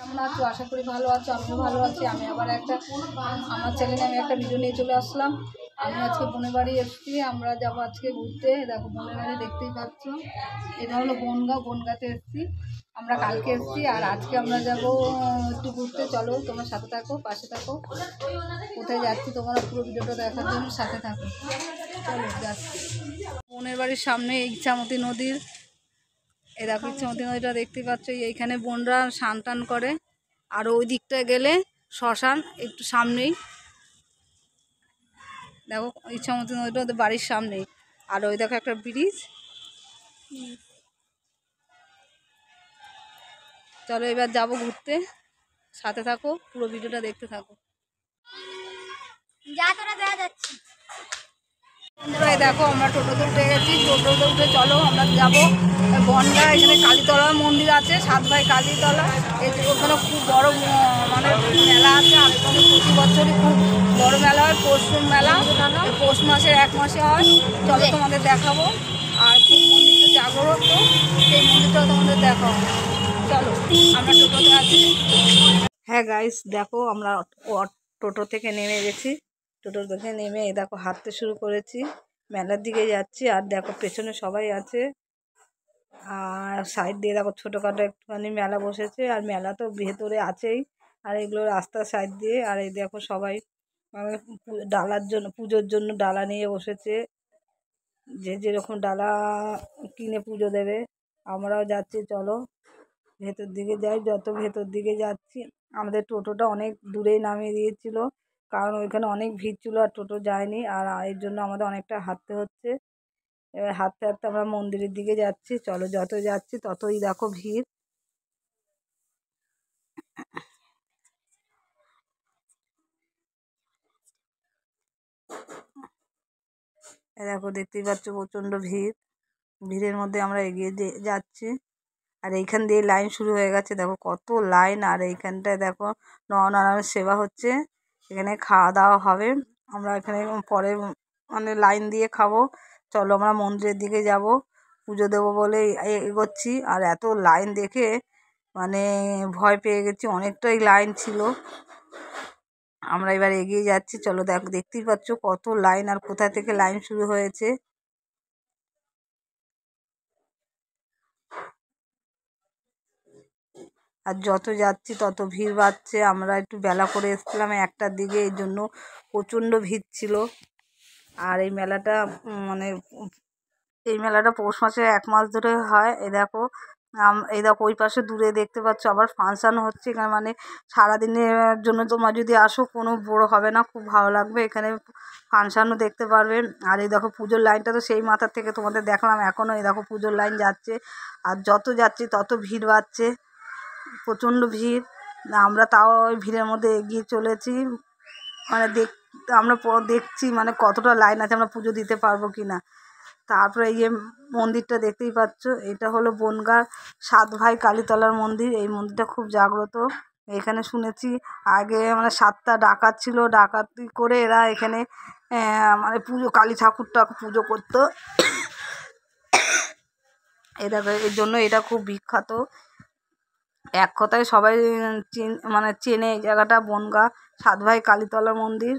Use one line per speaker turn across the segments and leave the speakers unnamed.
কেমন আছো আশা করি ভালো আছো আমিও ভালো আছি আমি আবার একটা আমার ছেলে আমি একটা ভিডিও নিয়ে চলে আসলাম আমি আজকে বোনের বাড়ি এসছি আমরা যাব আজকে ঘুরতে দেখো বোনের বাড়ি দেখতেই পাচ্ছ এটা হলো বনগাঁও বনগাঁতে এসছি আমরা কালকে এসছি আর আজকে আমরা যাব একটু ঘুরতে চলো তোমার সাথে থাকো পাশে থাকো কোথায় যাচ্ছি তোমার পুরো ভিডিওটা দেখার জন্য সাথে থাকো চলো যাচ্ছি বোনের বাড়ির সামনে ইচ্ছামতি নদীর এ দেখো চৌতি নদীটা দেখতে পাচ্ছ এইখানে বোনরা সান টান করে আর ওই দিকটা গেলে শ্মশান একটু সামনেই দেখো ইচ্ছামতি নদীটা ওদের বাড়ির সামনেই আর ওই দেখো একটা ব্রিজ চলো এবার যাবো ঘুরতে সাথে থাকো পুরো ভিডিওটা দেখতে থাকো যা তোরা দেওয়া যাচ্ছে বন্ধুরা দেখো আমরা টোটোতে উঠে গেছি টোটোতে উঠে চলো আমরা যাবো বনগা এখানে কালীতলা মন্দির আছে সাত ভাই কালীতলা ওখানে খুব বড় মানে মেলা আছে আসলে প্রতি বছরই খুব বড় মেলা হয় পৌষুর মেলা পৌষ মাসের এক মাসে হয় চলো তোমাদের দেখাবো আর খুব মন্দিরটা জাগরক তো সেই মন্দিরটাও তোমাদের দেখাবো চলো আমরা টোটোতে আছি হ্যাঁ গাইস দেখো আমরা টোটো থেকে নেমে গেছি টোটোর দেখে নেমে দেখো হাঁটতে শুরু করেছি মেলার দিকে যাচ্ছি আর দেখো পেছনে সবাই আছে আর সাইড দিয়ে দেখো ছোটোখাটো একটুখানি মেলা বসেছে আর মেলা তো ভেতরে আছেই আর এগুলো রাস্তার সাইড দিয়ে আর এই দেখো সবাই মানে ডালার জন্য পুজোর জন্য ডালা নিয়ে বসেছে যে যেরকম ডালা কিনে পুজো দেবে আমরাও যাচ্ছি চলো ভেতর দিকে যাই যত ভেতর দিকে যাচ্ছি আমাদের টোটোটা অনেক দূরেই নামিয়ে দিয়েছিল কারণ ওইখানে অনেক ভিড় ছিল আর টোটো যায়নি আর এর জন্য আমাদের অনেকটা হাঁটতে হচ্ছে এবার হাঁটতে হাঁটতে আমরা মন্দিরের দিকে যাচ্ছি চলো যত যাচ্ছি ততই দেখো ভিড় দেখো দেখতেই পাচ্ছ প্রচণ্ড ভিড় ভিড়ের মধ্যে আমরা এগিয়ে যাচ্ছি আর এইখান দিয়ে লাইন শুরু হয়ে গেছে দেখো কত লাইন আর এইখানটায় দেখো নরনারায়ণ সেবা হচ্ছে এখানে খাওয়া দাওয়া হবে আমরা এখানে পরে মানে লাইন দিয়ে খাবো চলো আমরা মন্দিরের দিকে যাব পুজো দেবো বলে এগোচ্ছি আর এত লাইন দেখে মানে ভয় পেয়ে গেছি অনেকটাই লাইন ছিল আমরা এবার এগিয়ে যাচ্ছি চলো দেখ দেখতেই পাচ্ছ কত লাইন আর কোথা থেকে লাইন শুরু হয়েছে আর যত যাচ্ছি তত ভিড় বাড়ছে আমরা একটু বেলা করে এসছিলাম একটার দিকে এই জন্য প্রচণ্ড ভিড় ছিল আর এই মেলাটা মানে এই মেলাটা পৌষ মাসে এক মাস ধরে হয় এ দেখো এই দেখো ওই পাশে দূরে দেখতে পাচ্ছ আবার ফাংশান হচ্ছে এখানে মানে সারাদিনের জন্য তোমরা যদি আসো কোনো বড় হবে না খুব ভালো লাগবে এখানে ফাংশানও দেখতে পারবে আর এই দেখো পুজোর লাইনটা তো সেই মাথার থেকে তোমাদের দেখলাম এখনও এই দেখো পুজোর লাইন যাচ্ছে আর যত যাচ্ছে তত ভিড় বাড়ছে প্রচণ্ড ভিড় আমরা তাও ওই ভিড়ের মধ্যে এগিয়ে চলেছি মানে দেখ আমরা দেখছি মানে কতটা লাইন আছে আমরা পুজো দিতে পারবো কি না তারপরে এই যে মন্দিরটা দেখতেই পাচ্ছ এটা হলো বনগার সাত ভাই কালীতলার মন্দির এই মন্দিরটা খুব জাগ্রত এখানে শুনেছি আগে মানে সাতটা ডাকাত ছিল ডাকাতি করে এরা এখানে মানে পুজো কালী ঠাকুরটা পুজো করতো এটা এর জন্য এটা খুব বিখ্যাত এক কথায় সবাই চিন মানে চেনে এই জায়গাটা বনগা সাত ভাই কালীতলা মন্দির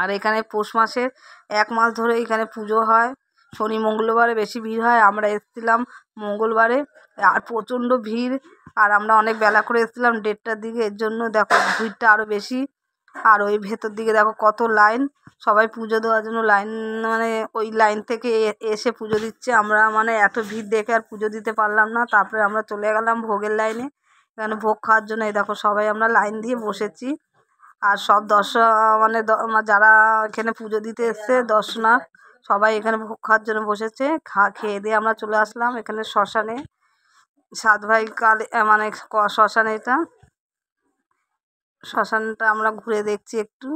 আর এখানে পৌষ মাসের এক মাস ধরে এখানে পুজো হয় শনি মঙ্গলবারে বেশি ভিড় হয় আমরা এসেছিলাম মঙ্গলবারে আর প্রচণ্ড ভিড় আর আমরা অনেক বেলা করে এসেছিলাম দেড়টার দিকে এর জন্য দেখো ভিড়টা আরও বেশি আর ওই ভেতর দিকে দেখো কত লাইন সবাই পুজো দেওয়ার জন্য লাইন মানে ওই লাইন থেকে এসে পুজো দিচ্ছে আমরা মানে এত ভিড় দেখে আর পুজো দিতে পারলাম না তারপরে আমরা চলে গেলাম ভোগের লাইনে এখানে ভোগ খাওয়ার জন্য এই দেখো সবাই আমরা লাইন দিয়ে বসেছি আর সব দর্শক মানে যারা এখানে পুজো দিতে এসছে দর্শনা সবাই এখানে ভোগ খাওয়ার জন্য বসেছে খা খেয়ে দিয়ে আমরা চলে আসলাম এখানে শ্মশানে সাত ভাই কালে মানে শ্মশানে এটা শ্মশানটা আমরা ঘুরে দেখছি একটু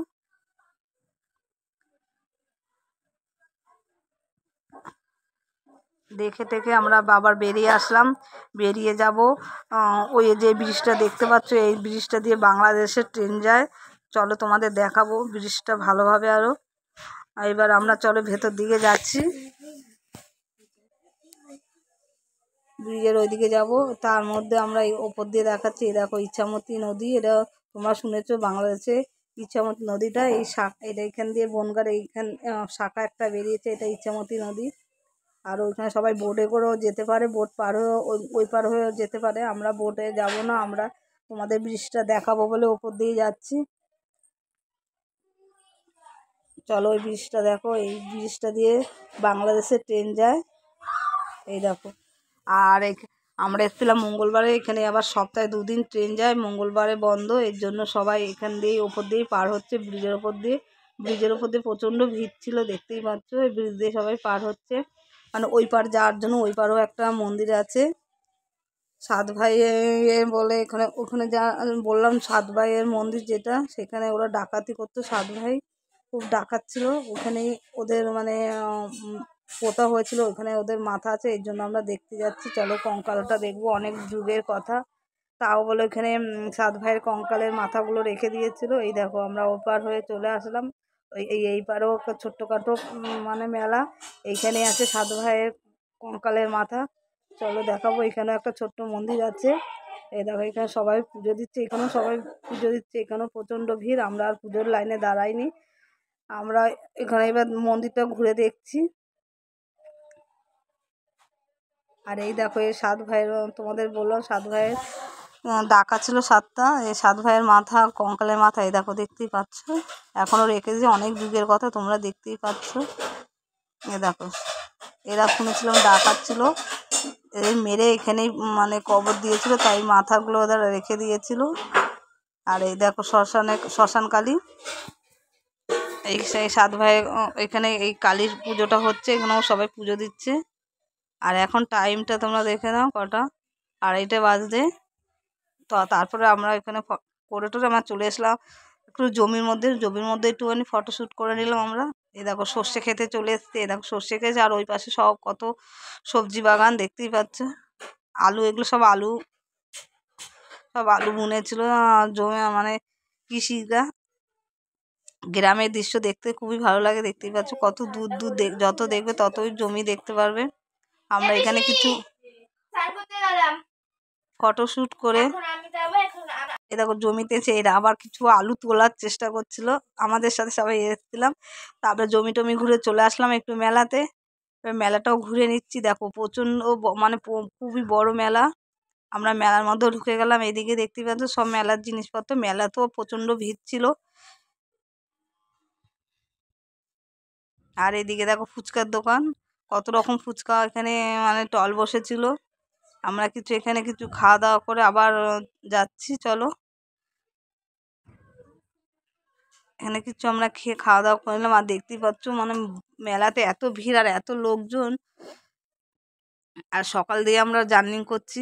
দেখে টেকে আমরা বাবার বেরিয়ে আসলাম বেরিয়ে যাব ওই যে ব্রিজটা দেখতে পাচ্ছ এই ব্রিজটা দিয়ে বাংলাদেশের ট্রেন যায় চলো তোমাদের দেখাবো ব্রিজটা ভালোভাবে আরও এবার আমরা চলো ভেতর দিকে যাচ্ছি ব্রিজের ওইদিকে যাব তার মধ্যে আমরা এই ওপর দিয়ে দেখাচ্ছি এই দেখো ইচ্ছামতি নদী এটা তোমরা শুনেছ বাংলাদেশে ইচ্ছামতি নদীটা এই শাখা এটা এখান দিয়ে বনগার এইখান শাখা একটা বেরিয়েছে এটা ইচ্ছামতি নদী আর ওইখানে সবাই বোটে করেও যেতে পারে বোট পার হয়েও ওই পার হয়েও যেতে পারে আমরা বোটে যাব না আমরা তোমাদের ব্রিজটা দেখাবো বলে ওপর দিয়ে যাচ্ছি চলো ওই ব্রিজটা দেখো এই ব্রিজটা দিয়ে বাংলাদেশে ট্রেন যায় এই দেখো আর আমরা এসেছিলাম মঙ্গলবারে এখানে আবার সপ্তাহে দুদিন ট্রেন যায় মঙ্গলবারে বন্ধ এর জন্য সবাই এখান দিয়েই ওপর দিয়েই পার হচ্ছে ব্রিজের ওপর দিয়ে ব্রিজের ওপর দিয়ে প্রচণ্ড ভিড় ছিল দেখতেই পাচ্ছ এই ব্রিজ দিয়ে সবাই পার হচ্ছে মানে ওই পার যাওয়ার জন্য ওই পারও একটা মন্দির আছে সাত ভাইয়ের বলে এখানে ওখানে যা বললাম সাত ভাইয়ের মন্দির যেটা সেখানে ওরা ডাকাতি করতো সাত ভাই খুব ডাকাত ছিল ওখানেই ওদের মানে পোতা হয়েছিল ওখানে ওদের মাথা আছে এর জন্য আমরা দেখতে যাচ্ছি চলো কঙ্কালটা দেখবো অনেক যুগের কথা তাও বলে ওখানে সাত ভাইয়ের কঙ্কালের মাথাগুলো রেখে দিয়েছিল এই দেখো আমরা ওপার হয়ে চলে আসলাম ওই এই এই একটা ছোট্টখাটো মানে মেলা এইখানে আছে সাত ভাইয়ের কঙ্কালের মাথা চলো দেখাবো এখানেও একটা ছোট্ট মন্দির আছে এই দেখো এখানে সবাই পুজো দিচ্ছে এখানেও সবাই পুজো দিচ্ছে এখানেও প্রচণ্ড ভিড় আমরা আর পুজোর লাইনে দাঁড়াইনি আমরা এখানে এবার মন্দিরটা ঘুরে দেখছি আর এই দেখো এই সাত ভাইয়ের তোমাদের বললাম সাত ভাইয়ের ডাকা ছিল সাতটা এই সাত ভাইয়ের মাথা কঙ্কালের মাথা এই দেখো দেখতেই পাচ্ছ এখনও রেখেছি অনেক যুগের কথা তোমরা দেখতেই পাচ্ছ এ দেখো এরা শুনেছিলাম ডাকাত ছিল এদের মেরে এখানেই মানে কবর দিয়েছিল তাই মাথাগুলো ওদের রেখে দিয়েছিল আর এই দেখো শ্মশানে শ্মশানকালী এই সাত ভাই এখানে এই কালীর পুজোটা হচ্ছে এখানেও সবাই পুজো দিচ্ছে আর এখন টাইমটা তোমরা দেখে নাও কটা আড়াইটে বাজতে তো তারপরে আমরা এখানে করে টোরে আমরা চলে এসলাম একটু জমির মধ্যে জমির মধ্যে একটুখানি ফটোশ্যুট করে নিলাম আমরা এ দেখো সর্ষে খেতে চলে এসছে এ দেখো সর্ষে খেয়েছে আর ওই পাশে সব কত সবজি বাগান দেখতেই পাচ্ছ আলু এগুলো সব আলু সব আলু বুনেছিল জমে মানে কৃষিরা গ্রামের দৃশ্য দেখতে খুবই ভালো লাগে দেখতেই পাচ্ছ কত দূর দূর যত দেখবে ততই জমি দেখতে পারবে আমরা এখানে কিছু ফটোশ্যুট করে এ দেখো জমিতে সে এরা আবার কিছু আলু তোলার চেষ্টা করছিল আমাদের সাথে সবাই এসেছিলাম তারপরে জমি টমি ঘুরে চলে আসলাম একটু মেলাতে মেলাটাও ঘুরে নিচ্ছি দেখো প্রচণ্ড মানে খুবই বড় মেলা আমরা মেলার মধ্যে ঢুকে গেলাম এদিকে দেখতে পাচ্ছ সব মেলার জিনিসপত্র মেলা তো প্রচণ্ড ভিড় ছিল আর এদিকে দেখো ফুচকার দোকান কত রকম ফুচকা এখানে মানে টল বসেছিল আমরা কিছু এখানে কিছু খাওয়া দাওয়া করে আবার যাচ্ছি চলো এখানে কিছু আমরা খেয়ে খাওয়া দাওয়া করলাম আর দেখতেই পাচ্ছ মানে মেলাতে এত ভিড় আর এত লোকজন আর সকাল দিয়ে আমরা জার্নি করছি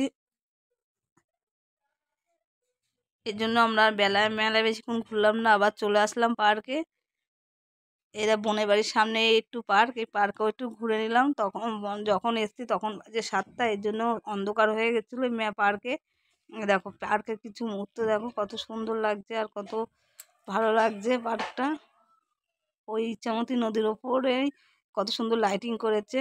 এর জন্য আমরা বেলায় মেলায় বেশিক্ষণ ঘুরলাম না আবার চলে আসলাম পার্কে এরা বনে বাড়ির সামনে একটু পার্ক এই পার্কেও একটু ঘুরে নিলাম তখন যখন এসছি তখন যে সাতটা এর জন্য অন্ধকার হয়ে গেছিলো পার্কে দেখো পার্কের কিছু মুহূর্ত দেখো কত সুন্দর লাগছে আর কত ভালো লাগছে পার্কটা ওই ইচ্ছামতি নদীর ওপরে কত সুন্দর লাইটিং করেছে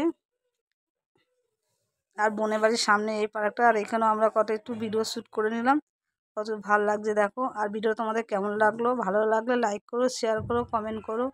আর বনে বাড়ির সামনে এই পার্কটা আর এখানেও আমরা কত একটু ভিডিও শ্যুট করে নিলাম কত ভালো লাগছে দেখো আর ভিডিও তোমাদের কেমন লাগলো ভালো লাগলে লাইক করো শেয়ার করো কমেন্ট করো